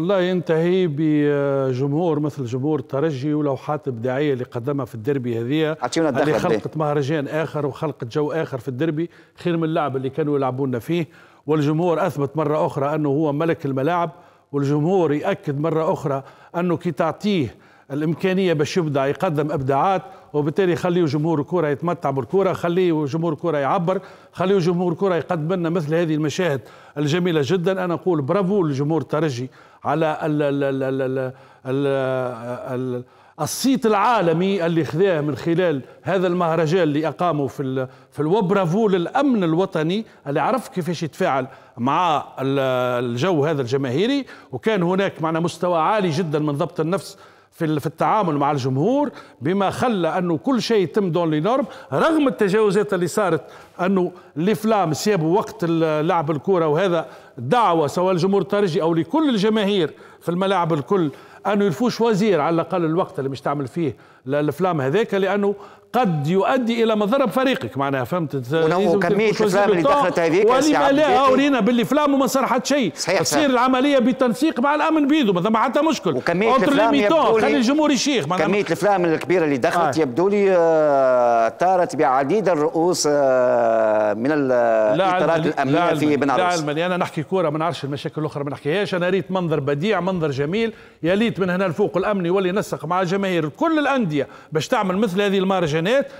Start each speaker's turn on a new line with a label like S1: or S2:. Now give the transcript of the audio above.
S1: والله ينتهي بجمهور مثل جمهور الترجي ولوحات ابداعيه اللي قدمها في الدربي هذيا اللي خلقت مهرجان اخر وخلقت جو اخر في الدربي خير من اللعب اللي كانوا يلعبونا فيه والجمهور اثبت مره اخرى انه هو ملك الملاعب والجمهور ياكد مره اخرى انه كي تعطيه الامكانيه باش يبدا يقدم ابداعات وبالتالي خليه جمهور الكره يتمتع بالكره خليه جمهور الكره يعبر خليه جمهور الكره يقدم لنا مثل هذه المشاهد الجميله جدا انا اقول برافو لجمهور الترجي على ال ال ال ال ال ال ال الصيت العالمي اللي خذاه من خلال هذا المهرجان اللي اقامه في في وبرافو للامن الوطني اللي عرف كيفاش يتفاعل مع الجو هذا الجماهيري وكان هناك معنا مستوى عالي جدا من ضبط النفس في في التعامل مع الجمهور بما خلى انه كل شيء يتم دون لي نورم رغم التجاوزات اللي صارت انه لي فلام سيبوا وقت لعب الكره وهذا دعوة سواء الجمهور الترجي أو لكل الجماهير في الملاعب الكل أنه يرفوش وزير على الأقل الوقت اللي مش تعمل فيه الأفلام هذاك لأنه قد يؤدي الى مضره بفريقك معناها فهمت كميه الافلام اللي دخلت هذيك ولما لا اورينا باللي فلام وما صرحت شيء تصير العمليه بتنسيق مع الامن بيدو ما ثم حتى مشكل وكميه الافلام خلي الجمهور يشيخ كميه الافلام الكبيره اللي دخلت آه. يبدو لي آه طارت بعديد الرؤوس آه من الاطارات الامنيه في بنارس لا علمني انا نحكي كوره ما نعرفش المشاكل الاخرى ما نحكيهاش انا ريت منظر بديع منظر جميل يا ليت من هنا الفوق الامني يولي ينسق مع جماهير كل الانديه باش تعمل مثل هذه المهرجانات